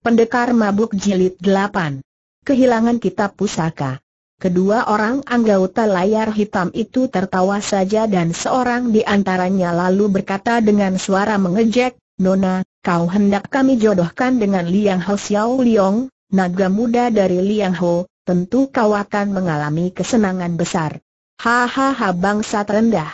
Pendekar Mabuk Jilid 8 Kehilangan Kitab Pusaka Kedua orang anggota layar hitam itu tertawa saja dan seorang di antaranya lalu berkata dengan suara mengejek, Nona, kau hendak kami jodohkan dengan Liang Ho Xiao Liong, naga muda dari Liang Ho, tentu kau akan mengalami kesenangan besar. Hahaha bangsa rendah.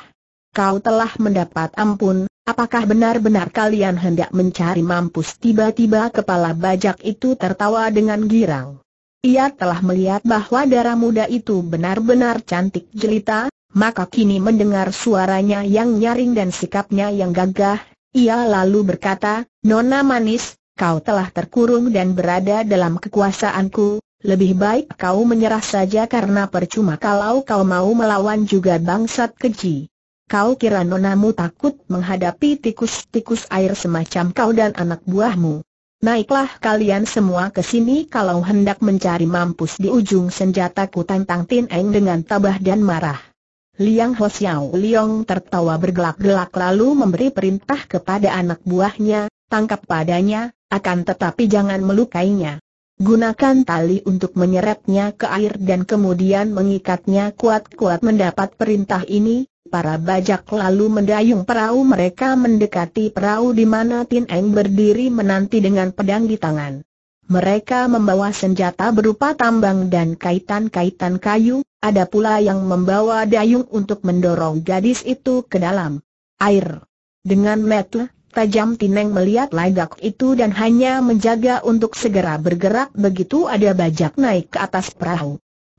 Kau telah mendapat ampun, Apakah benar-benar kalian hendak mencari mampus? Tiba-tiba kepala bajak itu tertawa dengan girang. Ia telah melihat bahwa darah muda itu benar-benar cantik jelita, maka kini mendengar suaranya yang nyaring dan sikapnya yang gagah, ia lalu berkata, Nona manis, kau telah terkurung dan berada dalam kekuasaanku, lebih baik kau menyerah saja karena percuma kalau kau mau melawan juga bangsat keji. Kau kira nonamu takut menghadapi tikus-tikus air semacam kau dan anak buahmu? Naiklah kalian semua ke sini kalau hendak mencari mampus di ujung senjataku tantang Tin Eng dengan tabah dan marah. Liang Ho Xiao Liang tertawa bergelak-gelak lalu memberi perintah kepada anak buahnya, tangkap padanya, akan tetapi jangan melukainya. Gunakan tali untuk menyeretnya ke air dan kemudian mengikatnya kuat-kuat mendapat perintah ini, Para bajak lalu mendayung perahu mereka mendekati perahu di mana Tin Eng berdiri menanti dengan pedang di tangan. Mereka membawa senjata berupa tambang dan kaitan-kaitan kayu, ada pula yang membawa dayung untuk mendorong gadis itu ke dalam air. Dengan metel tajam Tineng melihat lagak itu dan hanya menjaga untuk segera bergerak begitu ada bajak naik ke atas perahu.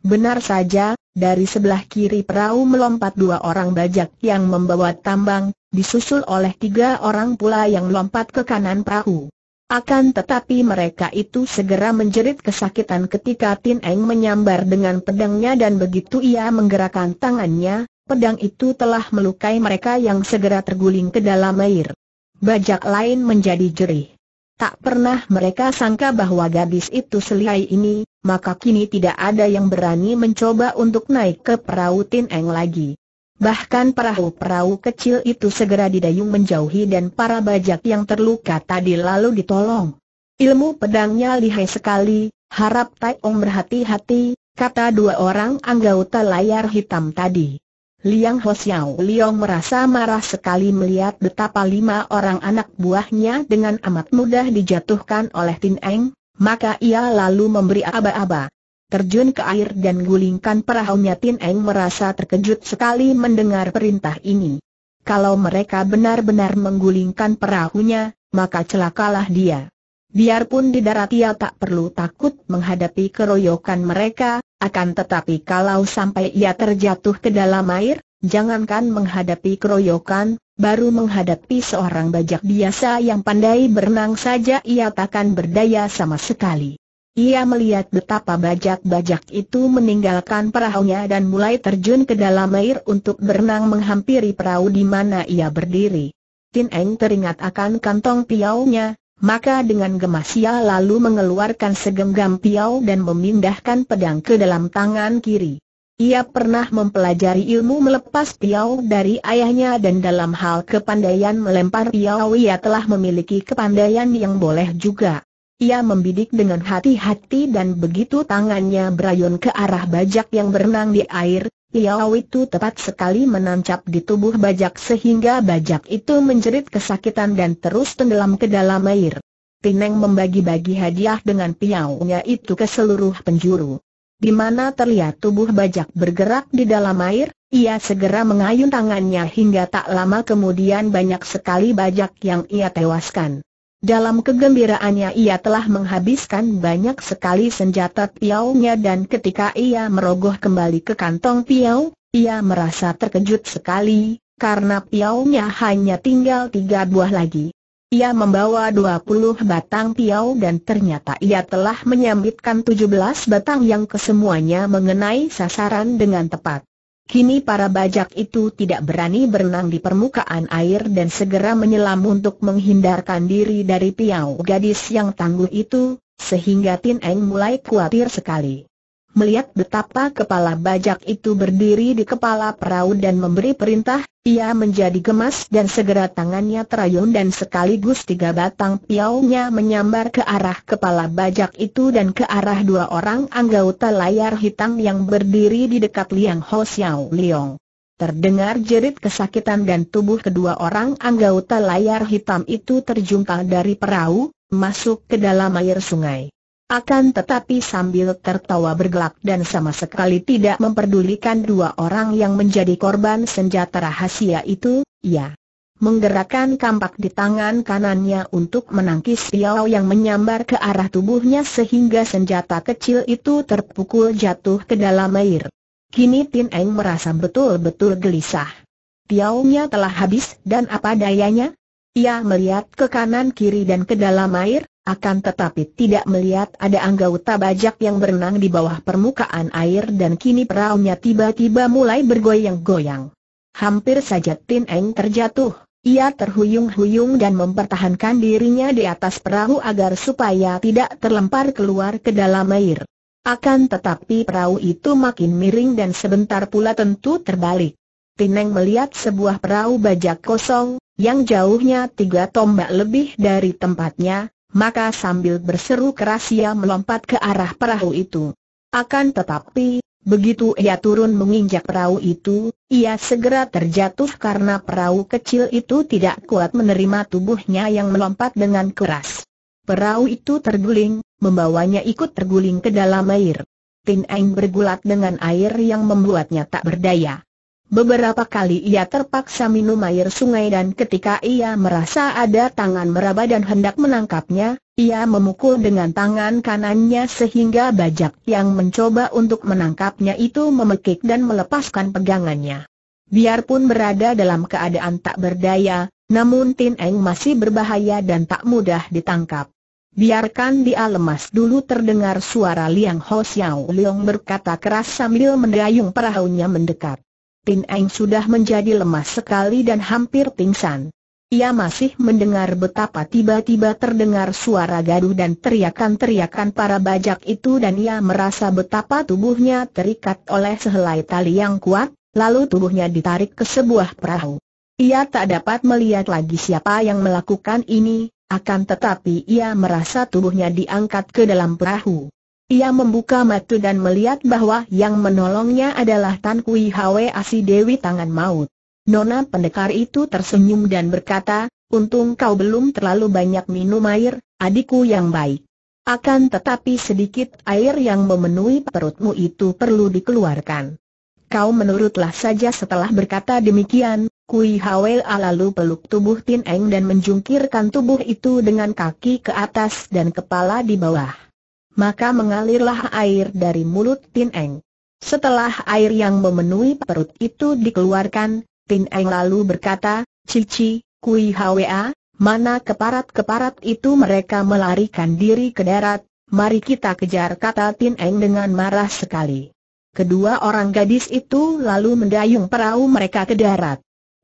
Benar saja, dari sebelah kiri perahu melompat dua orang bajak yang membawa tambang, disusul oleh tiga orang pula yang lompat ke kanan perahu. Akan tetapi mereka itu segera menjerit kesakitan ketika Tin Eng menyambar dengan pedangnya dan begitu ia menggerakkan tangannya, pedang itu telah melukai mereka yang segera terguling ke dalam air. Bajak lain menjadi jerih. Tak pernah mereka sangka bahwa gadis itu seliai ini, maka kini tidak ada yang berani mencoba untuk naik ke perahu tineng lagi. Bahkan perahu-perahu kecil itu segera didayung menjauhi dan para bajak yang terluka tadi lalu ditolong. Ilmu pedangnya lihai sekali, harap Tai Ong berhati-hati, kata dua orang anggota layar hitam tadi. Liang Ho Xiao Liang merasa marah sekali melihat betapa lima orang anak buahnya dengan amat mudah dijatuhkan oleh Tin Eng, maka ia lalu memberi aba-aba. Terjun ke air dan gulingkan perahunya Tin Eng merasa terkejut sekali mendengar perintah ini. Kalau mereka benar-benar menggulingkan perahunya, maka celakalah dia. Biarpun di darat ia tak perlu takut menghadapi keroyokan mereka, akan tetapi kalau sampai ia terjatuh ke dalam air, jangankan menghadapi keroyokan, baru menghadapi seorang bajak biasa yang pandai berenang saja ia takkan berdaya sama sekali. Ia melihat betapa bajak-bajak itu meninggalkan perahunya dan mulai terjun ke dalam air untuk berenang menghampiri perahu di mana ia berdiri. Tin Eng teringat akan kantong piaunya, maka dengan gemas ia lalu mengeluarkan segenggam piau dan memindahkan pedang ke dalam tangan kiri. Ia pernah mempelajari ilmu melepas piau dari ayahnya dan dalam hal kepandaian melempar piau ia telah memiliki kepandaian yang boleh juga. Ia membidik dengan hati-hati dan begitu tangannya berayun ke arah bajak yang berenang di air, Piau itu tepat sekali menancap di tubuh bajak sehingga bajak itu menjerit kesakitan dan terus tenggelam ke dalam air. Pineng membagi-bagi hadiah dengan piaunya itu ke seluruh penjuru. Di mana terlihat tubuh bajak bergerak di dalam air, ia segera mengayun tangannya hingga tak lama kemudian banyak sekali bajak yang ia tewaskan. Dalam kegembiraannya ia telah menghabiskan banyak sekali senjata piaunya dan ketika ia merogoh kembali ke kantong piau, ia merasa terkejut sekali, karena piaunya hanya tinggal tiga buah lagi. Ia membawa dua puluh batang piau dan ternyata ia telah menyambitkan belas batang yang kesemuanya mengenai sasaran dengan tepat. Kini para bajak itu tidak berani berenang di permukaan air dan segera menyelam untuk menghindarkan diri dari piau gadis yang tangguh itu, sehingga Tin Eng mulai khawatir sekali. Melihat betapa kepala bajak itu berdiri di kepala perahu dan memberi perintah, ia menjadi gemas dan segera tangannya terayun dan sekaligus tiga batang piaunya menyambar ke arah kepala bajak itu dan ke arah dua orang anggota layar hitam yang berdiri di dekat Liang Ho Xiao Liang. Terdengar jerit kesakitan dan tubuh kedua orang anggota layar hitam itu terjungkal dari perahu, masuk ke dalam air sungai. Akan tetapi sambil tertawa bergelak dan sama sekali tidak memperdulikan dua orang yang menjadi korban senjata rahasia itu, ia menggerakkan kampak di tangan kanannya untuk menangkis piau yang menyambar ke arah tubuhnya sehingga senjata kecil itu terpukul jatuh ke dalam air. Kini Tin Eng merasa betul-betul gelisah. Piaunya telah habis dan apa dayanya? Ia melihat ke kanan kiri dan ke dalam air, akan tetapi tidak melihat ada anggota bajak yang berenang di bawah permukaan air dan kini perahunya tiba-tiba mulai bergoyang-goyang. Hampir saja Tin Eng terjatuh, ia terhuyung-huyung dan mempertahankan dirinya di atas perahu agar supaya tidak terlempar keluar ke dalam air. Akan tetapi perahu itu makin miring dan sebentar pula tentu terbalik. Tin Eng melihat sebuah perahu bajak kosong, yang jauhnya tiga tombak lebih dari tempatnya, maka sambil berseru keras ia melompat ke arah perahu itu. Akan tetapi, begitu ia turun menginjak perahu itu, ia segera terjatuh karena perahu kecil itu tidak kuat menerima tubuhnya yang melompat dengan keras. Perahu itu terguling, membawanya ikut terguling ke dalam air. Tin Eng bergulat dengan air yang membuatnya tak berdaya. Beberapa kali ia terpaksa minum air sungai dan ketika ia merasa ada tangan meraba dan hendak menangkapnya, ia memukul dengan tangan kanannya sehingga bajak yang mencoba untuk menangkapnya itu memekik dan melepaskan pegangannya. Biarpun berada dalam keadaan tak berdaya, namun Tin Eng masih berbahaya dan tak mudah ditangkap. Biarkan dia lemas dulu terdengar suara Liang Ho Xiao Leong berkata keras sambil mendayung perahunya mendekat. Pin Eng sudah menjadi lemah sekali dan hampir pingsan. Ia masih mendengar betapa tiba-tiba terdengar suara gaduh dan teriakan-teriakan para bajak itu dan ia merasa betapa tubuhnya terikat oleh sehelai tali yang kuat, lalu tubuhnya ditarik ke sebuah perahu. Ia tak dapat melihat lagi siapa yang melakukan ini, akan tetapi ia merasa tubuhnya diangkat ke dalam perahu. Ia membuka mata dan melihat bahwa yang menolongnya adalah Tan Kui Hwe Asi Dewi Tangan Maut. Nona pendekar itu tersenyum dan berkata, untung kau belum terlalu banyak minum air, adikku yang baik. Akan tetapi sedikit air yang memenuhi perutmu itu perlu dikeluarkan. Kau menurutlah saja setelah berkata demikian, Kui Hwe lalu peluk tubuh Tin Eng dan menjungkirkan tubuh itu dengan kaki ke atas dan kepala di bawah maka mengalirlah air dari mulut Tin Eng. Setelah air yang memenuhi perut itu dikeluarkan, Tin Eng lalu berkata, Cici, Kui Hwa, mana keparat-keparat itu mereka melarikan diri ke darat, mari kita kejar kata Tin Eng dengan marah sekali. Kedua orang gadis itu lalu mendayung perahu mereka ke darat.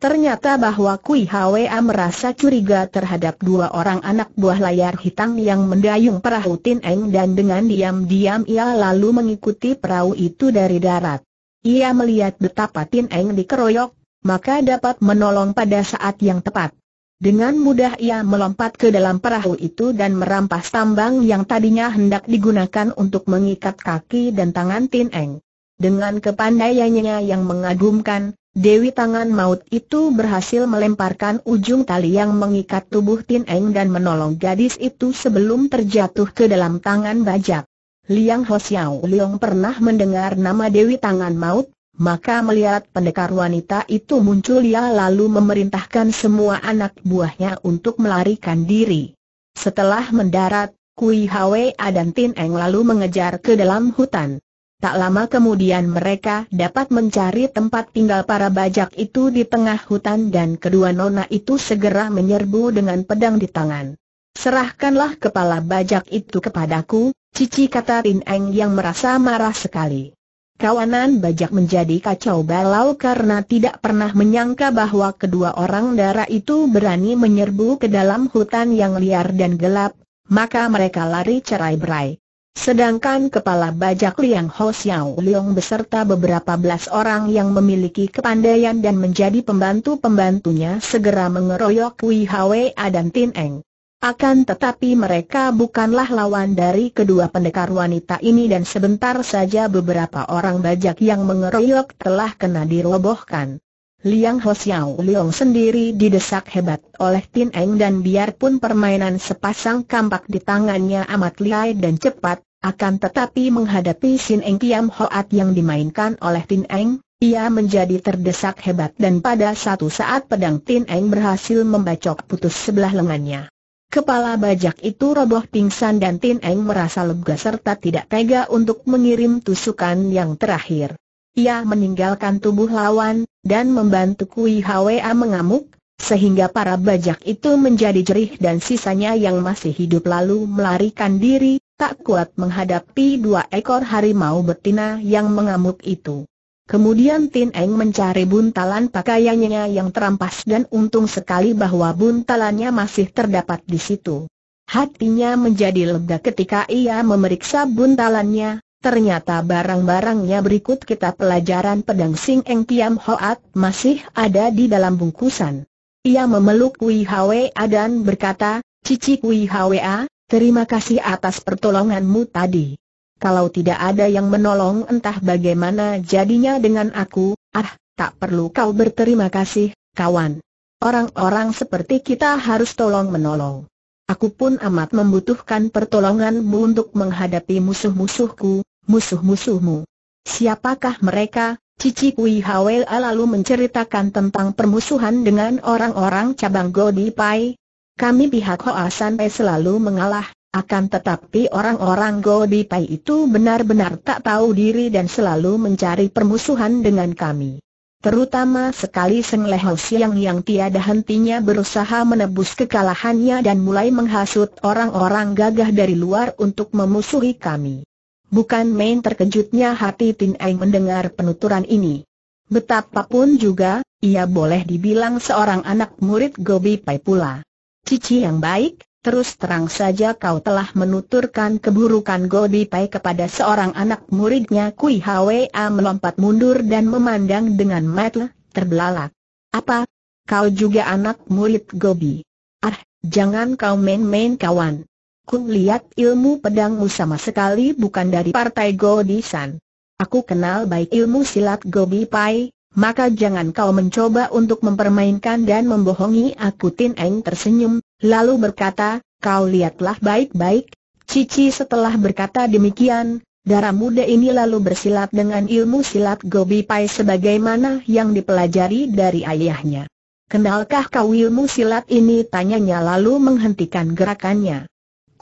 Ternyata bahwa Kui Hwa merasa curiga terhadap dua orang anak buah layar hitam yang mendayung perahu Tin Eng dan dengan diam-diam ia lalu mengikuti perahu itu dari darat. Ia melihat betapa Tin Eng dikeroyok, maka dapat menolong pada saat yang tepat. Dengan mudah ia melompat ke dalam perahu itu dan merampas tambang yang tadinya hendak digunakan untuk mengikat kaki dan tangan Tin Eng. Dengan kepandaiannya yang mengagumkan, Dewi Tangan Maut itu berhasil melemparkan ujung tali yang mengikat tubuh Tin Eng dan menolong gadis itu sebelum terjatuh ke dalam tangan bajak. Liang Ho Xiao Leong pernah mendengar nama Dewi Tangan Maut, maka melihat pendekar wanita itu muncul ia lalu memerintahkan semua anak buahnya untuk melarikan diri. Setelah mendarat, Kui Hwa dan Tin Eng lalu mengejar ke dalam hutan. Tak lama kemudian mereka dapat mencari tempat tinggal para bajak itu di tengah hutan dan kedua nona itu segera menyerbu dengan pedang di tangan. Serahkanlah kepala bajak itu kepadaku, cici kata Rineng Eng yang merasa marah sekali. Kawanan bajak menjadi kacau balau karena tidak pernah menyangka bahwa kedua orang darah itu berani menyerbu ke dalam hutan yang liar dan gelap, maka mereka lari cerai-berai. Sedangkan kepala bajak Liang Ho Xiao Leong beserta beberapa belas orang yang memiliki kepandaian dan menjadi pembantu-pembantunya segera mengeroyok Wei Hwa dan Tin Eng. Akan tetapi mereka bukanlah lawan dari kedua pendekar wanita ini dan sebentar saja beberapa orang bajak yang mengeroyok telah kena dirobohkan. Liang Xiao Leong sendiri didesak hebat oleh Tin Eng dan biarpun permainan sepasang kampak di tangannya amat lihai dan cepat, akan tetapi menghadapi Sin Eng Kiam Hoat yang dimainkan oleh Tin Eng, ia menjadi terdesak hebat dan pada satu saat pedang Tin Eng berhasil membacok putus sebelah lengannya. Kepala bajak itu roboh pingsan dan Tin Eng merasa lega serta tidak tega untuk mengirim tusukan yang terakhir. Ia meninggalkan tubuh lawan, dan membantu Kui Hwa mengamuk, sehingga para bajak itu menjadi jerih dan sisanya yang masih hidup lalu melarikan diri, tak kuat menghadapi dua ekor harimau betina yang mengamuk itu. Kemudian Tin Eng mencari buntalan pakaiannya yang terampas dan untung sekali bahwa buntalannya masih terdapat di situ. Hatinya menjadi lega ketika ia memeriksa buntalannya, Ternyata barang-barangnya berikut kita pelajaran pedang Sing Eng Piam Hoat masih ada di dalam bungkusan. Ia memeluk Kui Hwa dan berkata, Cici Kui Hwa, terima kasih atas pertolonganmu tadi. Kalau tidak ada yang menolong entah bagaimana jadinya dengan aku, ah, tak perlu kau berterima kasih, kawan. Orang-orang seperti kita harus tolong-menolong. Aku pun amat membutuhkan pertolonganmu untuk menghadapi musuh-musuhku, musuh-musuhmu. Siapakah mereka? Cici Kui lalu menceritakan tentang permusuhan dengan orang-orang cabang Godi Pai. Kami pihak Hoa Sanpai selalu mengalah, akan tetapi orang-orang Godi Pai itu benar-benar tak tahu diri dan selalu mencari permusuhan dengan kami. Terutama sekali Seng Leho Siang yang tiada hentinya berusaha menebus kekalahannya dan mulai menghasut orang-orang gagah dari luar untuk memusuhi kami. Bukan main terkejutnya hati Tin Eng mendengar penuturan ini. Betapapun juga, ia boleh dibilang seorang anak murid Gobi Pai pula. Cici yang baik, terus terang saja kau telah menuturkan keburukan Gobi Pai kepada seorang anak muridnya Kui Hwa melompat mundur dan memandang dengan mata terbelalak. Apa? Kau juga anak murid Gobi? Ah, jangan kau main-main kawan. Kun lihat ilmu pedangmu sama sekali bukan dari partai Godisan. Aku kenal baik ilmu silat Gobi Pai, maka jangan kau mencoba untuk mempermainkan dan membohongi aku Tin Eng tersenyum, lalu berkata, kau lihatlah baik-baik. Cici setelah berkata demikian, darah muda ini lalu bersilat dengan ilmu silat Gobi Pai sebagaimana yang dipelajari dari ayahnya. Kenalkah kau ilmu silat ini? Tanyanya lalu menghentikan gerakannya.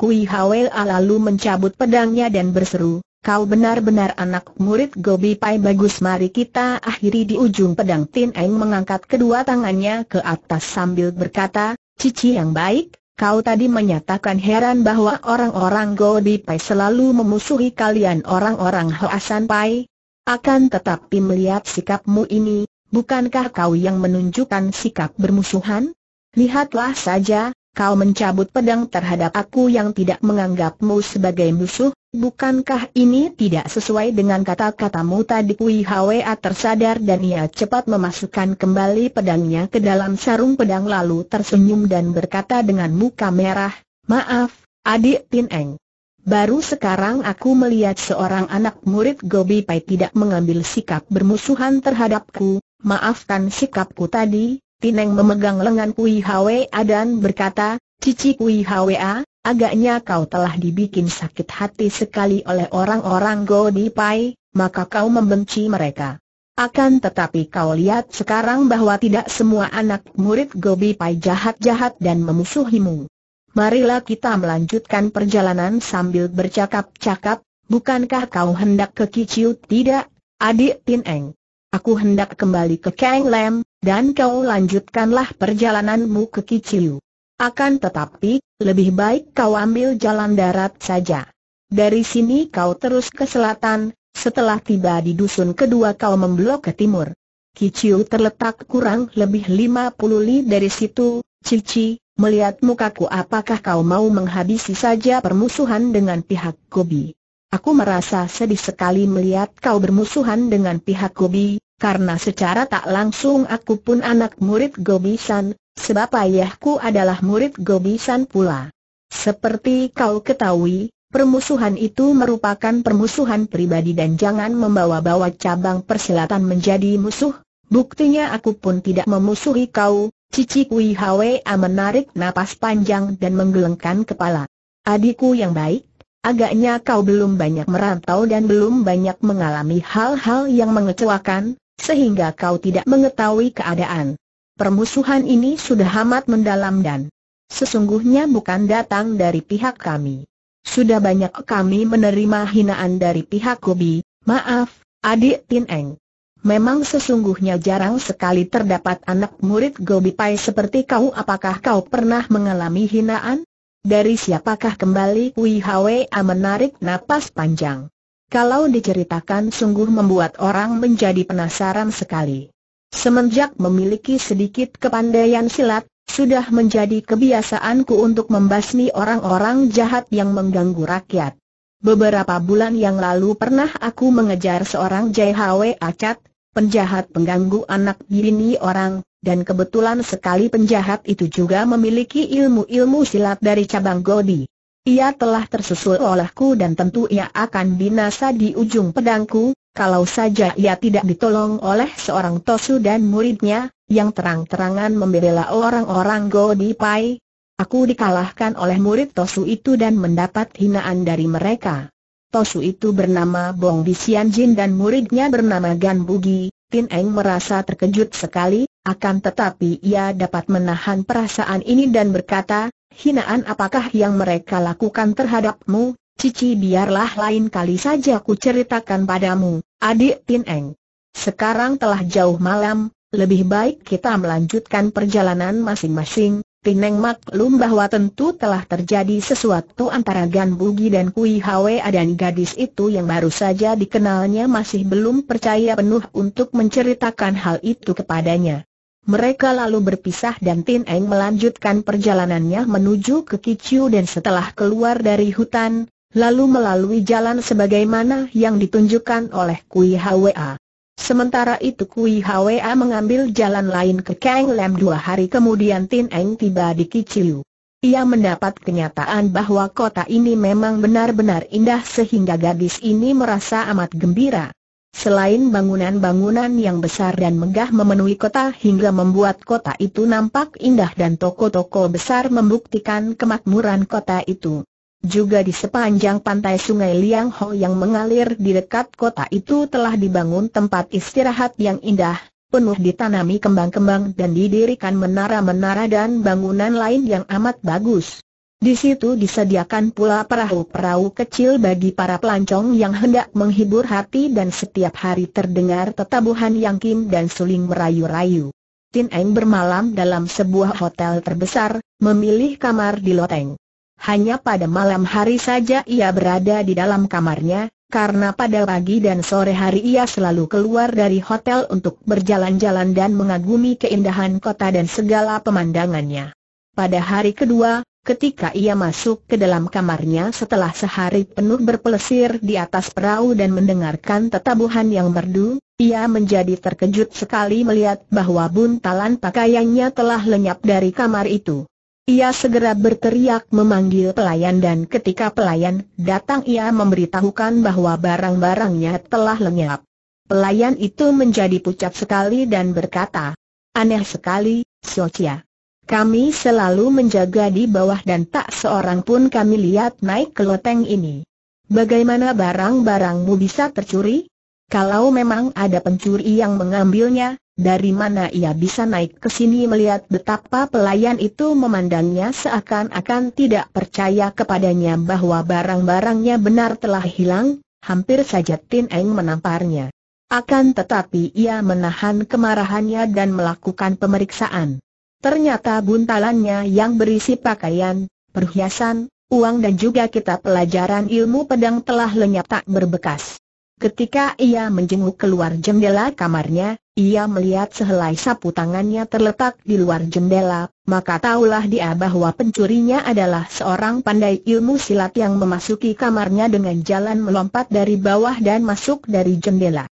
Kui Hwa lalu mencabut pedangnya dan berseru, Kau benar-benar anak murid Gobi Pai bagus mari kita akhiri di ujung pedang Tin Eng mengangkat kedua tangannya ke atas sambil berkata, Cici yang baik, kau tadi menyatakan heran bahwa orang-orang Gobi Pai selalu memusuhi kalian orang-orang Hoasan Pai. Akan tetapi melihat sikapmu ini, bukankah kau yang menunjukkan sikap bermusuhan? Lihatlah saja, kau mencabut pedang terhadap aku yang tidak menganggapmu sebagai musuh, bukankah ini tidak sesuai dengan kata-katamu tadi Kui Hwa tersadar dan ia cepat memasukkan kembali pedangnya ke dalam sarung pedang lalu tersenyum dan berkata dengan muka merah, maaf, adik Tin Eng. Baru sekarang aku melihat seorang anak murid Gobi Pai tidak mengambil sikap bermusuhan terhadapku, maafkan sikapku tadi, Tineng memegang lengan Kui Hwa dan berkata, Cici Kui Hwa, agaknya kau telah dibikin sakit hati sekali oleh orang-orang Godi Pai, maka kau membenci mereka. Akan tetapi kau lihat sekarang bahwa tidak semua anak murid Gobi Pai jahat-jahat dan memusuhimu. Marilah kita melanjutkan perjalanan sambil bercakap-cakap, bukankah kau hendak ke Kiciu? Tidak, adik Tineng? Aku hendak kembali ke Kang Lam, dan kau lanjutkanlah perjalananmu ke Kiciu. Akan tetapi, lebih baik kau ambil jalan darat saja. Dari sini kau terus ke selatan, setelah tiba di dusun kedua kau memblok ke timur. Kiciu terletak kurang lebih 50 li dari situ, Cici, melihat mukaku apakah kau mau menghabisi saja permusuhan dengan pihak Gobi. Aku merasa sedih sekali melihat kau bermusuhan dengan pihak Gobi, karena secara tak langsung aku pun anak murid Gobisan, sebab ayahku adalah murid Gobisan pula. Seperti kau ketahui, permusuhan itu merupakan permusuhan pribadi dan jangan membawa-bawa cabang persilatan menjadi musuh. Buktinya aku pun tidak memusuhi kau, Cici Kui Hwa menarik napas panjang dan menggelengkan kepala. Adikku yang baik, agaknya kau belum banyak merantau dan belum banyak mengalami hal-hal yang mengecewakan, sehingga kau tidak mengetahui keadaan. Permusuhan ini sudah amat mendalam dan sesungguhnya bukan datang dari pihak kami. Sudah banyak kami menerima hinaan dari pihak Kobi, maaf, adik Tin Eng. Memang sesungguhnya jarang sekali terdapat anak murid Gobi Pai seperti kau Apakah kau pernah mengalami hinaan? Dari siapakah kembali Wihawe Hwa menarik napas panjang? Kalau diceritakan sungguh membuat orang menjadi penasaran sekali. Semenjak memiliki sedikit kepandaian silat, sudah menjadi kebiasaanku untuk membasmi orang-orang jahat yang mengganggu rakyat. Beberapa bulan yang lalu pernah aku mengejar seorang JHW Acat, penjahat pengganggu anak bini orang, dan kebetulan sekali penjahat itu juga memiliki ilmu-ilmu silat dari cabang Godi. Ia telah tersusul olehku dan tentu ia akan binasa di ujung pedangku, kalau saja ia tidak ditolong oleh seorang Tosu dan muridnya, yang terang-terangan membela orang-orang Godi Pai. Aku dikalahkan oleh murid Tosu itu dan mendapat hinaan dari mereka. Tosu itu bernama Bong Bisian Jin dan muridnya bernama Gan Bugi. Tin Eng merasa terkejut sekali, akan tetapi ia dapat menahan perasaan ini dan berkata, hinaan apakah yang mereka lakukan terhadapmu, Cici biarlah lain kali saja ku ceritakan padamu, adik Tin Eng. Sekarang telah jauh malam, lebih baik kita melanjutkan perjalanan masing-masing, Pineng maklum bahwa tentu telah terjadi sesuatu antara Gan Bugi dan Kui Hwe dan gadis itu yang baru saja dikenalnya masih belum percaya penuh untuk menceritakan hal itu kepadanya. Mereka lalu berpisah dan Tin Eng melanjutkan perjalanannya menuju ke Kiciu dan setelah keluar dari hutan, lalu melalui jalan sebagaimana yang ditunjukkan oleh Kui Hwa. Sementara itu Kui Hwa mengambil jalan lain ke Kang Lam dua hari kemudian Tin Eng tiba di Kiciu. Ia mendapat kenyataan bahwa kota ini memang benar-benar indah sehingga gadis ini merasa amat gembira. Selain bangunan-bangunan yang besar dan megah memenuhi kota hingga membuat kota itu nampak indah dan toko-toko besar membuktikan kemakmuran kota itu. Juga di sepanjang pantai sungai Liang Ho yang mengalir di dekat kota itu telah dibangun tempat istirahat yang indah, penuh ditanami kembang-kembang dan didirikan menara-menara dan bangunan lain yang amat bagus. Di situ disediakan pula perahu-perahu kecil bagi para pelancong yang hendak menghibur hati dan setiap hari terdengar tetabuhan yang kim dan suling merayu-rayu. Tin Eng bermalam dalam sebuah hotel terbesar, memilih kamar di loteng. Hanya pada malam hari saja ia berada di dalam kamarnya, karena pada pagi dan sore hari ia selalu keluar dari hotel untuk berjalan-jalan dan mengagumi keindahan kota dan segala pemandangannya. Pada hari kedua, Ketika ia masuk ke dalam kamarnya setelah sehari penuh berpelesir di atas perahu dan mendengarkan tetabuhan yang merdu, ia menjadi terkejut sekali melihat bahwa buntalan pakaiannya telah lenyap dari kamar itu. Ia segera berteriak memanggil pelayan dan ketika pelayan datang ia memberitahukan bahwa barang-barangnya telah lenyap. Pelayan itu menjadi pucat sekali dan berkata, Aneh sekali, Sochia. Kami selalu menjaga di bawah dan tak seorang pun kami lihat naik ke loteng ini. Bagaimana barang-barangmu bisa tercuri? Kalau memang ada pencuri yang mengambilnya, dari mana ia bisa naik ke sini melihat betapa pelayan itu memandangnya seakan-akan tidak percaya kepadanya bahwa barang-barangnya benar telah hilang, hampir saja Tin Eng menamparnya. Akan tetapi ia menahan kemarahannya dan melakukan pemeriksaan. Ternyata buntalannya yang berisi pakaian, perhiasan, uang dan juga kitab pelajaran ilmu pedang telah lenyap tak berbekas. Ketika ia menjenguk keluar jendela kamarnya, ia melihat sehelai sapu tangannya terletak di luar jendela, maka tahulah dia bahwa pencurinya adalah seorang pandai ilmu silat yang memasuki kamarnya dengan jalan melompat dari bawah dan masuk dari jendela.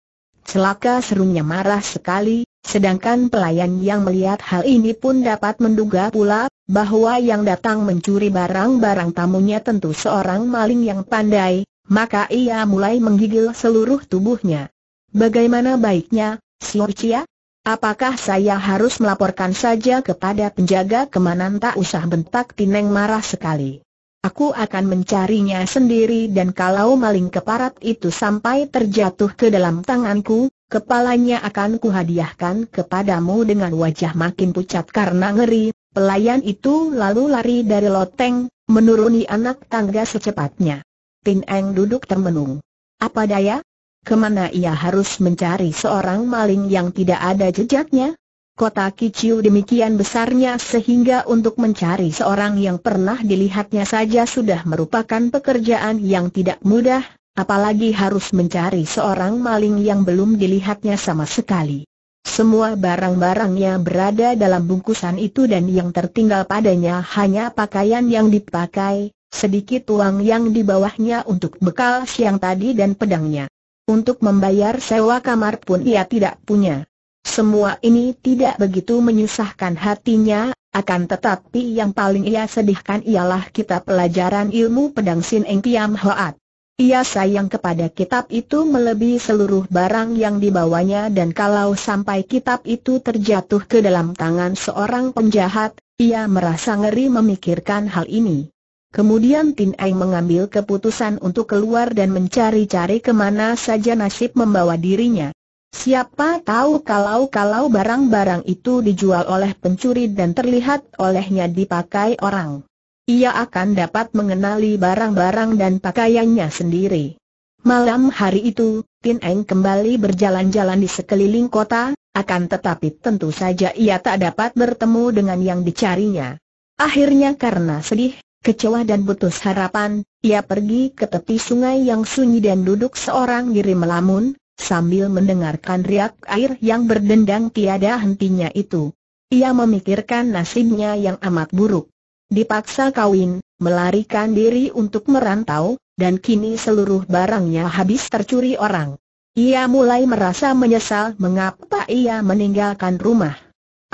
Celaka serunya marah sekali, Sedangkan pelayan yang melihat hal ini pun dapat menduga pula, bahwa yang datang mencuri barang-barang tamunya tentu seorang maling yang pandai, maka ia mulai menggigil seluruh tubuhnya. Bagaimana baiknya, Siorcia? Apakah saya harus melaporkan saja kepada penjaga kemanan tak usah bentak Tineng marah sekali. Aku akan mencarinya sendiri dan kalau maling keparat itu sampai terjatuh ke dalam tanganku, Kepalanya akan kuhadiahkan kepadamu dengan wajah makin pucat karena ngeri, pelayan itu lalu lari dari loteng, menuruni anak tangga secepatnya. Tin Eng duduk termenung. Apa daya? Kemana ia harus mencari seorang maling yang tidak ada jejaknya? Kota Kiciu demikian besarnya sehingga untuk mencari seorang yang pernah dilihatnya saja sudah merupakan pekerjaan yang tidak mudah, apalagi harus mencari seorang maling yang belum dilihatnya sama sekali. Semua barang-barangnya berada dalam bungkusan itu dan yang tertinggal padanya hanya pakaian yang dipakai, sedikit uang yang di bawahnya untuk bekal siang tadi dan pedangnya. Untuk membayar sewa kamar pun ia tidak punya. Semua ini tidak begitu menyusahkan hatinya, akan tetapi yang paling ia sedihkan ialah kitab pelajaran ilmu pedang Sin Eng Kiam Hoat. Ia sayang kepada kitab itu melebihi seluruh barang yang dibawanya dan kalau sampai kitab itu terjatuh ke dalam tangan seorang penjahat, ia merasa ngeri memikirkan hal ini. Kemudian Tin Ai mengambil keputusan untuk keluar dan mencari-cari kemana saja nasib membawa dirinya. Siapa tahu kalau-kalau barang-barang itu dijual oleh pencuri dan terlihat olehnya dipakai orang ia akan dapat mengenali barang-barang dan pakaiannya sendiri. Malam hari itu, Tin Eng kembali berjalan-jalan di sekeliling kota, akan tetapi tentu saja ia tak dapat bertemu dengan yang dicarinya. Akhirnya karena sedih, kecewa dan putus harapan, ia pergi ke tepi sungai yang sunyi dan duduk seorang diri melamun, sambil mendengarkan riak air yang berdendang tiada hentinya itu. Ia memikirkan nasibnya yang amat buruk. Dipaksa kawin, melarikan diri untuk merantau, dan kini seluruh barangnya habis tercuri orang. Ia mulai merasa menyesal mengapa ia meninggalkan rumah.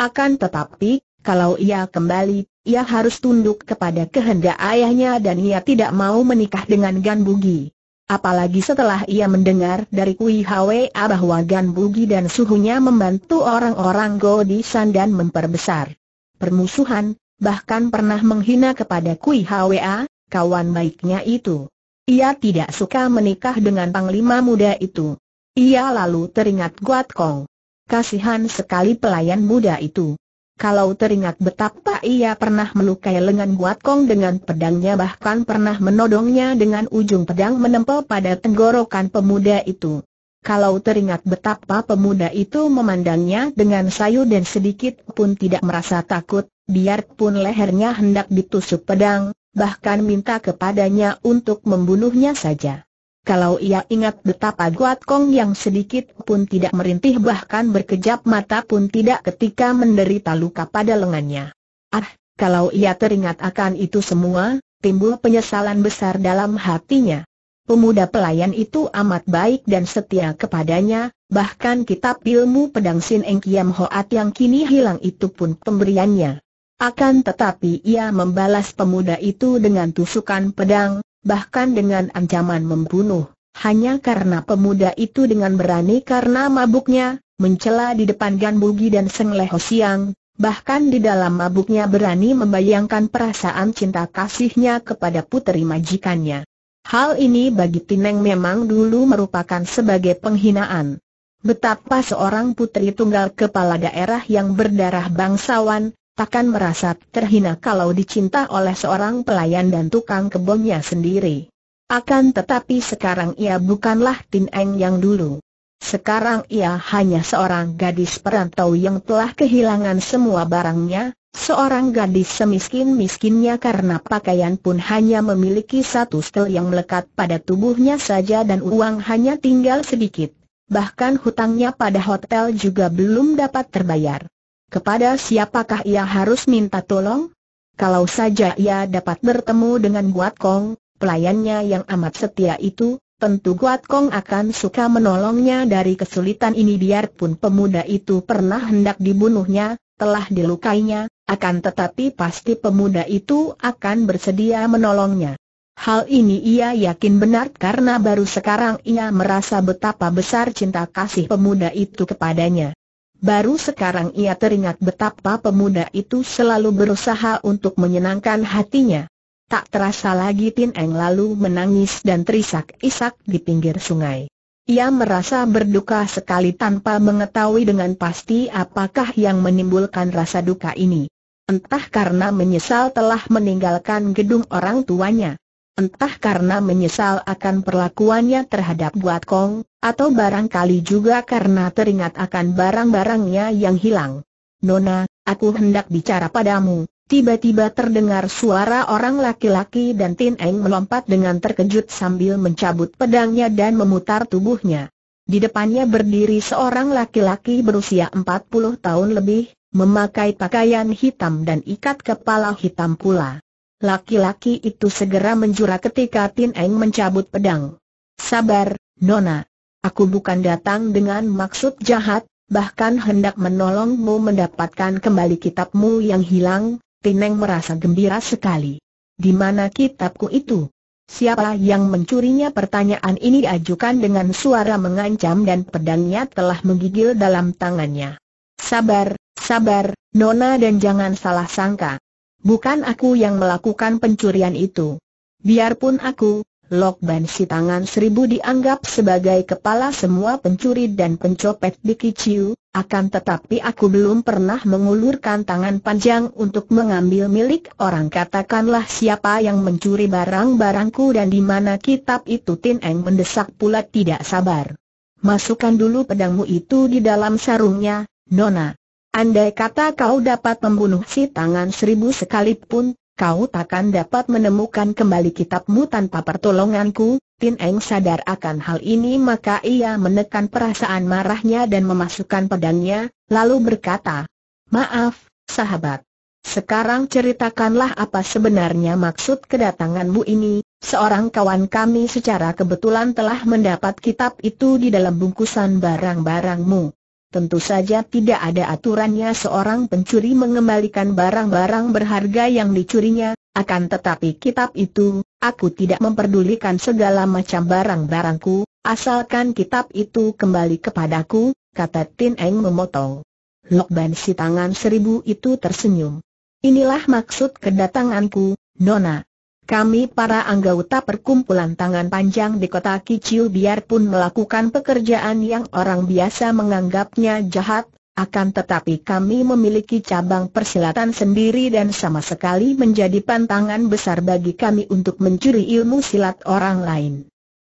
Akan tetapi, kalau ia kembali, ia harus tunduk kepada kehendak ayahnya dan ia tidak mau menikah dengan Gan Bugi. Apalagi setelah ia mendengar dari Kui bahwa Gan Bugi dan suhunya membantu orang-orang Godisan dan memperbesar permusuhan, bahkan pernah menghina kepada Kui Hwa, kawan baiknya itu. Ia tidak suka menikah dengan panglima muda itu. Ia lalu teringat Guat Kong. Kasihan sekali pelayan muda itu. Kalau teringat betapa ia pernah melukai lengan Guat Kong dengan pedangnya bahkan pernah menodongnya dengan ujung pedang menempel pada tenggorokan pemuda itu kalau teringat betapa pemuda itu memandangnya dengan sayu dan sedikit pun tidak merasa takut, biarpun lehernya hendak ditusuk pedang, bahkan minta kepadanya untuk membunuhnya saja. Kalau ia ingat betapa Guat Kong yang sedikit pun tidak merintih bahkan berkejap mata pun tidak ketika menderita luka pada lengannya. Ah, kalau ia teringat akan itu semua, timbul penyesalan besar dalam hatinya pemuda pelayan itu amat baik dan setia kepadanya, bahkan kitab ilmu pedang Sin Eng Kiam Hoat yang kini hilang itu pun pemberiannya. Akan tetapi ia membalas pemuda itu dengan tusukan pedang, bahkan dengan ancaman membunuh, hanya karena pemuda itu dengan berani karena mabuknya, mencela di depan Gan Bugi dan Seng Leho Siang, Bahkan di dalam mabuknya berani membayangkan perasaan cinta kasihnya kepada puteri majikannya. Hal ini bagi Tineng memang dulu merupakan sebagai penghinaan. Betapa seorang putri tunggal kepala daerah yang berdarah bangsawan, takkan merasa terhina kalau dicinta oleh seorang pelayan dan tukang kebunnya sendiri. Akan tetapi sekarang ia bukanlah Tineng yang dulu. Sekarang ia hanya seorang gadis perantau yang telah kehilangan semua barangnya, Seorang gadis semiskin-miskinnya karena pakaian pun hanya memiliki satu setel yang melekat pada tubuhnya saja dan uang hanya tinggal sedikit. Bahkan hutangnya pada hotel juga belum dapat terbayar. Kepada siapakah ia harus minta tolong? Kalau saja ia dapat bertemu dengan Guat Kong, pelayannya yang amat setia itu, tentu Guat Kong akan suka menolongnya dari kesulitan ini biarpun pemuda itu pernah hendak dibunuhnya, telah dilukainya, akan tetapi pasti pemuda itu akan bersedia menolongnya. Hal ini ia yakin benar karena baru sekarang ia merasa betapa besar cinta kasih pemuda itu kepadanya. Baru sekarang ia teringat betapa pemuda itu selalu berusaha untuk menyenangkan hatinya. Tak terasa lagi Tin Eng lalu menangis dan terisak-isak di pinggir sungai. Ia merasa berduka sekali tanpa mengetahui dengan pasti apakah yang menimbulkan rasa duka ini. Entah karena menyesal telah meninggalkan gedung orang tuanya. Entah karena menyesal akan perlakuannya terhadap Buat Kong, atau barangkali juga karena teringat akan barang-barangnya yang hilang. Nona, aku hendak bicara padamu. Tiba-tiba terdengar suara orang laki-laki dan Tin Eng melompat dengan terkejut sambil mencabut pedangnya dan memutar tubuhnya. Di depannya berdiri seorang laki-laki berusia 40 tahun lebih, memakai pakaian hitam dan ikat kepala hitam pula. Laki-laki itu segera menjura ketika Tin Eng mencabut pedang. Sabar, Nona. Aku bukan datang dengan maksud jahat, bahkan hendak menolongmu mendapatkan kembali kitabmu yang hilang, Tineng merasa gembira sekali. Di mana kitabku itu? Siapa yang mencurinya? Pertanyaan ini diajukan dengan suara mengancam dan pedangnya telah menggigil dalam tangannya. Sabar, sabar, Nona dan jangan salah sangka. Bukan aku yang melakukan pencurian itu. Biarpun aku, Lokban si tangan seribu dianggap sebagai kepala semua pencuri dan pencopet di Kiciu, akan tetapi aku belum pernah mengulurkan tangan panjang untuk mengambil milik orang katakanlah siapa yang mencuri barang-barangku dan di mana kitab itu Tin Eng mendesak pula tidak sabar. Masukkan dulu pedangmu itu di dalam sarungnya, Nona. Andai kata kau dapat membunuh si tangan seribu sekalipun, kau takkan dapat menemukan kembali kitabmu tanpa pertolonganku, Tin Eng sadar akan hal ini maka ia menekan perasaan marahnya dan memasukkan pedangnya, lalu berkata, Maaf, sahabat. Sekarang ceritakanlah apa sebenarnya maksud kedatanganmu ini, seorang kawan kami secara kebetulan telah mendapat kitab itu di dalam bungkusan barang-barangmu. Tentu saja tidak ada aturannya seorang pencuri mengembalikan barang-barang berharga yang dicurinya, akan tetapi kitab itu, Aku tidak memperdulikan segala macam barang-barangku, asalkan kitab itu kembali kepadaku, kata Tin Eng memotong. Lokban si tangan seribu itu tersenyum. Inilah maksud kedatanganku, Nona. Kami para anggota perkumpulan tangan panjang di kota Kicil biarpun melakukan pekerjaan yang orang biasa menganggapnya jahat, akan tetapi kami memiliki cabang persilatan sendiri dan sama sekali menjadi pantangan besar bagi kami untuk mencuri ilmu silat orang lain.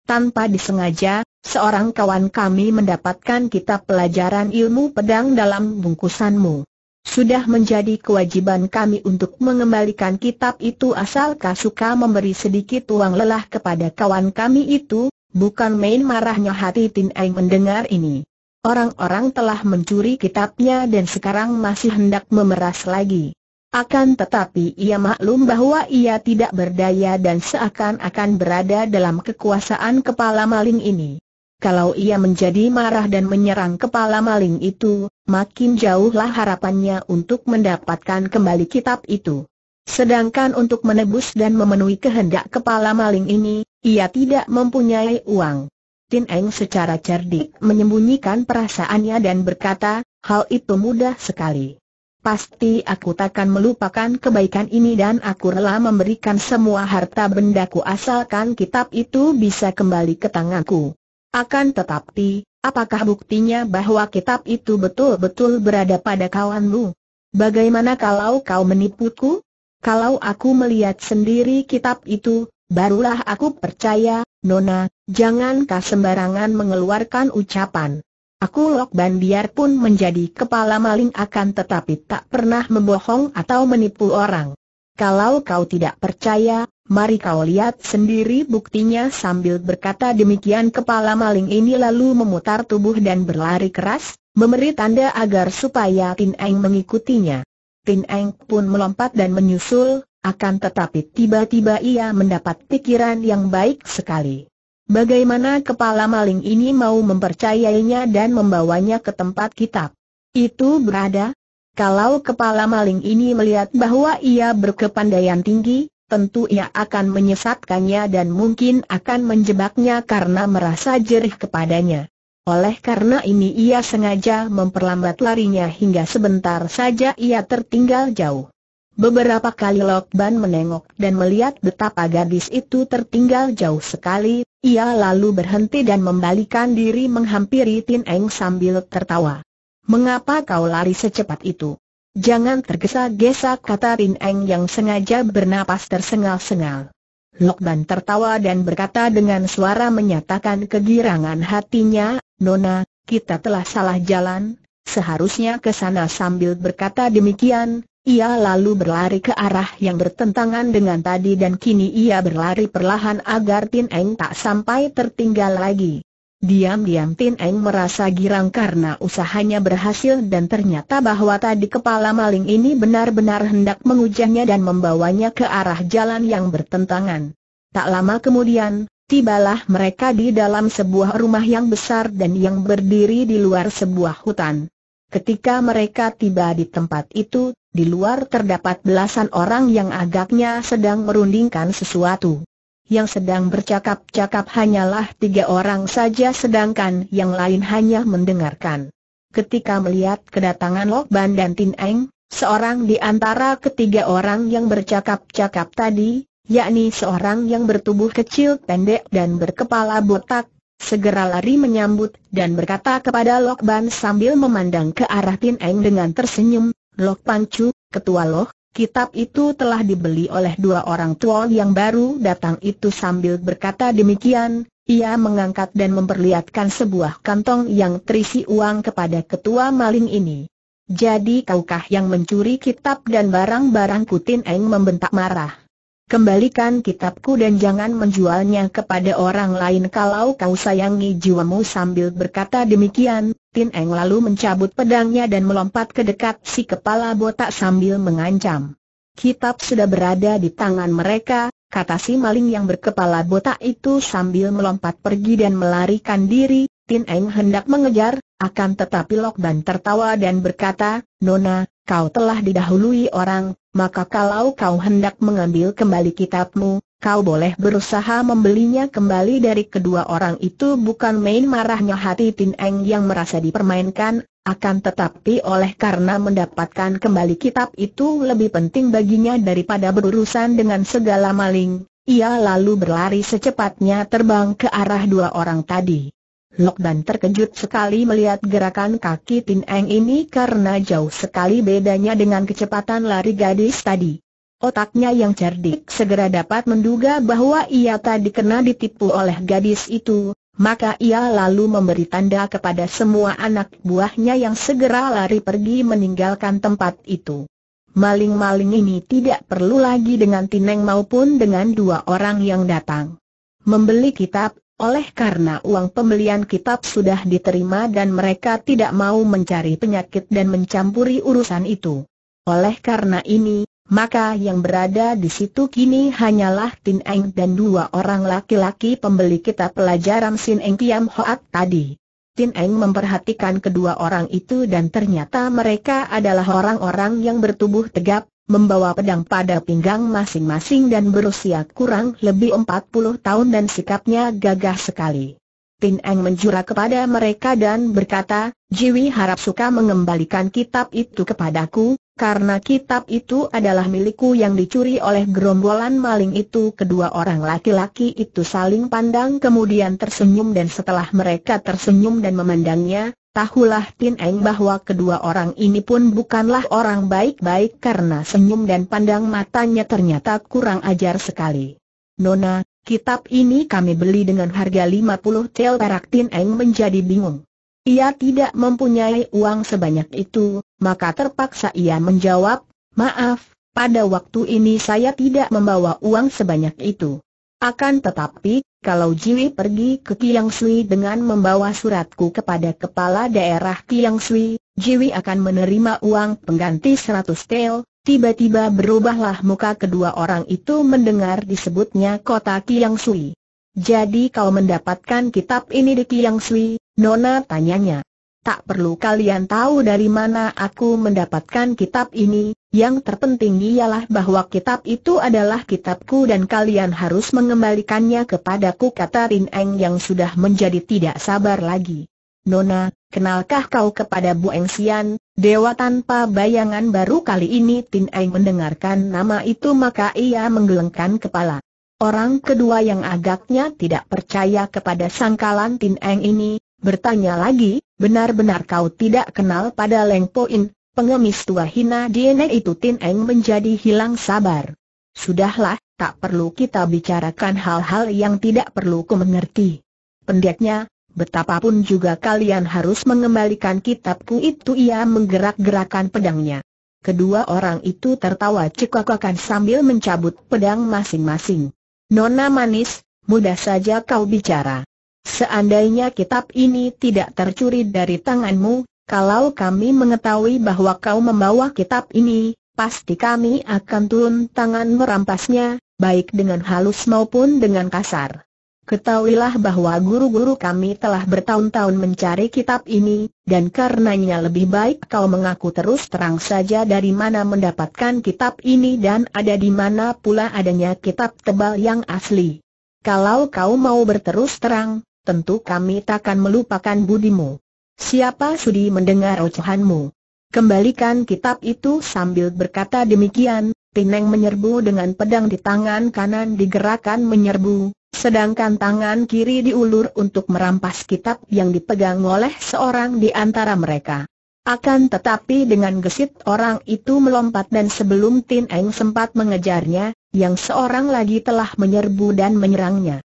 Tanpa disengaja, seorang kawan kami mendapatkan kitab pelajaran ilmu pedang dalam bungkusanmu. Sudah menjadi kewajiban kami untuk mengembalikan kitab itu asal Kasuka memberi sedikit uang lelah kepada kawan kami itu, bukan main marahnya hati Tin Eng mendengar ini orang-orang telah mencuri kitabnya dan sekarang masih hendak memeras lagi. Akan tetapi ia maklum bahwa ia tidak berdaya dan seakan-akan berada dalam kekuasaan kepala maling ini. Kalau ia menjadi marah dan menyerang kepala maling itu, makin jauhlah harapannya untuk mendapatkan kembali kitab itu. Sedangkan untuk menebus dan memenuhi kehendak kepala maling ini, ia tidak mempunyai uang. Tin Eng secara cerdik menyembunyikan perasaannya dan berkata, hal itu mudah sekali. Pasti aku takkan melupakan kebaikan ini dan aku rela memberikan semua harta bendaku asalkan kitab itu bisa kembali ke tanganku. Akan tetapi, apakah buktinya bahwa kitab itu betul-betul berada pada kawanmu? Bagaimana kalau kau menipuku? Kalau aku melihat sendiri kitab itu, Barulah aku percaya, Nona, jangankah sembarangan mengeluarkan ucapan. Aku Lok Lokban biarpun menjadi kepala maling akan tetapi tak pernah membohong atau menipu orang. Kalau kau tidak percaya, mari kau lihat sendiri buktinya sambil berkata demikian kepala maling ini lalu memutar tubuh dan berlari keras, memberi tanda agar supaya Tin Eng mengikutinya. Tin Eng pun melompat dan menyusul, akan tetapi tiba-tiba ia mendapat pikiran yang baik sekali. Bagaimana kepala maling ini mau mempercayainya dan membawanya ke tempat kitab? Itu berada? Kalau kepala maling ini melihat bahwa ia berkepandaian tinggi, tentu ia akan menyesatkannya dan mungkin akan menjebaknya karena merasa jerih kepadanya. Oleh karena ini ia sengaja memperlambat larinya hingga sebentar saja ia tertinggal jauh. Beberapa kali Ban menengok dan melihat betapa gadis itu tertinggal jauh sekali, ia lalu berhenti dan membalikan diri menghampiri Tin Eng sambil tertawa. Mengapa kau lari secepat itu? Jangan tergesa-gesa kata Tin Eng yang sengaja bernapas tersengal-sengal. Ban tertawa dan berkata dengan suara menyatakan kegirangan hatinya, Nona, kita telah salah jalan, seharusnya ke sana sambil berkata demikian, ia lalu berlari ke arah yang bertentangan dengan tadi dan kini ia berlari perlahan agar Tin Eng tak sampai tertinggal lagi. Diam-diam Tin Eng merasa girang karena usahanya berhasil dan ternyata bahwa tadi kepala maling ini benar-benar hendak mengujahnya dan membawanya ke arah jalan yang bertentangan. Tak lama kemudian, tibalah mereka di dalam sebuah rumah yang besar dan yang berdiri di luar sebuah hutan. Ketika mereka tiba di tempat itu, di luar terdapat belasan orang yang agaknya sedang merundingkan sesuatu. Yang sedang bercakap-cakap hanyalah tiga orang saja sedangkan yang lain hanya mendengarkan. Ketika melihat kedatangan Lokban dan Tin Eng, seorang di antara ketiga orang yang bercakap-cakap tadi, yakni seorang yang bertubuh kecil pendek dan berkepala botak, segera lari menyambut dan berkata kepada Lokban sambil memandang ke arah Tin Eng dengan tersenyum, Lok Pancu, Ketua Loh, kitab itu telah dibeli oleh dua orang tua yang baru datang itu sambil berkata demikian, ia mengangkat dan memperlihatkan sebuah kantong yang terisi uang kepada ketua maling ini. Jadi kaukah yang mencuri kitab dan barang-barang Kutin Eng membentak marah kembalikan kitabku dan jangan menjualnya kepada orang lain kalau kau sayangi jiwamu sambil berkata demikian, Tin Eng lalu mencabut pedangnya dan melompat ke dekat si kepala botak sambil mengancam. Kitab sudah berada di tangan mereka, kata si maling yang berkepala botak itu sambil melompat pergi dan melarikan diri, Tin Eng hendak mengejar, akan tetapi Lok tertawa dan berkata, Nona, kau telah didahului orang, maka kalau kau hendak mengambil kembali kitabmu, kau boleh berusaha membelinya kembali dari kedua orang itu bukan main marahnya hati Tin Eng yang merasa dipermainkan, akan tetapi oleh karena mendapatkan kembali kitab itu lebih penting baginya daripada berurusan dengan segala maling, ia lalu berlari secepatnya terbang ke arah dua orang tadi. Lok dan terkejut sekali melihat gerakan kaki Tin Eng ini karena jauh sekali bedanya dengan kecepatan lari gadis tadi. Otaknya yang cerdik segera dapat menduga bahwa ia tadi kena ditipu oleh gadis itu, maka ia lalu memberi tanda kepada semua anak buahnya yang segera lari pergi meninggalkan tempat itu. Maling-maling ini tidak perlu lagi dengan Tin Eng maupun dengan dua orang yang datang. Membeli kitab, oleh karena uang pembelian kitab sudah diterima dan mereka tidak mau mencari penyakit dan mencampuri urusan itu. Oleh karena ini, maka yang berada di situ kini hanyalah Tin Eng dan dua orang laki-laki pembeli kitab pelajaran Sin Eng Tiam Hoat tadi. Tin Eng memperhatikan kedua orang itu dan ternyata mereka adalah orang-orang yang bertubuh tegap, membawa pedang pada pinggang masing-masing dan berusia kurang lebih 40 tahun dan sikapnya gagah sekali. Tin Eng menjura kepada mereka dan berkata, Jiwi harap suka mengembalikan kitab itu kepadaku, karena kitab itu adalah milikku yang dicuri oleh gerombolan maling itu. Kedua orang laki-laki itu saling pandang kemudian tersenyum dan setelah mereka tersenyum dan memandangnya, Tahulah Tin Eng bahwa kedua orang ini pun bukanlah orang baik-baik karena senyum dan pandang matanya ternyata kurang ajar sekali. Nona, kitab ini kami beli dengan harga 50 tel perak Tin Eng menjadi bingung. Ia tidak mempunyai uang sebanyak itu, maka terpaksa ia menjawab, maaf, pada waktu ini saya tidak membawa uang sebanyak itu. Akan tetapi, kalau Jiwi pergi ke Tiang Sui dengan membawa suratku kepada kepala daerah Tiang Sui, Jiwi akan menerima uang pengganti 100 tel, tiba-tiba berubahlah muka kedua orang itu mendengar disebutnya kota Tiang Sui. Jadi kau mendapatkan kitab ini di Tiang Sui, Nona tanyanya. Tak perlu kalian tahu dari mana aku mendapatkan kitab ini, yang terpenting ialah bahwa kitab itu adalah kitabku dan kalian harus mengembalikannya kepadaku kata Rin Eng yang sudah menjadi tidak sabar lagi. Nona, kenalkah kau kepada Bu Eng Sian, dewa tanpa bayangan baru kali ini Tin Eng mendengarkan nama itu maka ia menggelengkan kepala. Orang kedua yang agaknya tidak percaya kepada sangkalan Tin Eng ini, bertanya lagi, benar-benar kau tidak kenal pada Leng Po In? Pengemis tua hina DNA itu Tin Eng menjadi hilang sabar. Sudahlah, tak perlu kita bicarakan hal-hal yang tidak perlu ku mengerti. Pendeknya, betapapun juga kalian harus mengembalikan kitabku itu ia menggerak-gerakan pedangnya. Kedua orang itu tertawa cekakakan sambil mencabut pedang masing-masing. Nona manis, mudah saja kau bicara. Seandainya kitab ini tidak tercuri dari tanganmu, kalau kami mengetahui bahwa kau membawa kitab ini, pasti kami akan turun tangan merampasnya, baik dengan halus maupun dengan kasar. Ketahuilah bahwa guru-guru kami telah bertahun-tahun mencari kitab ini, dan karenanya lebih baik kau mengaku terus terang saja dari mana mendapatkan kitab ini dan ada di mana pula adanya kitab tebal yang asli. Kalau kau mau berterus terang, tentu kami takkan melupakan budimu. Siapa sudi mendengar ocehanmu? Kembalikan kitab itu sambil berkata demikian, Tineng menyerbu dengan pedang di tangan kanan digerakkan menyerbu, sedangkan tangan kiri diulur untuk merampas kitab yang dipegang oleh seorang di antara mereka. Akan tetapi dengan gesit orang itu melompat dan sebelum Tineng sempat mengejarnya, yang seorang lagi telah menyerbu dan menyerangnya.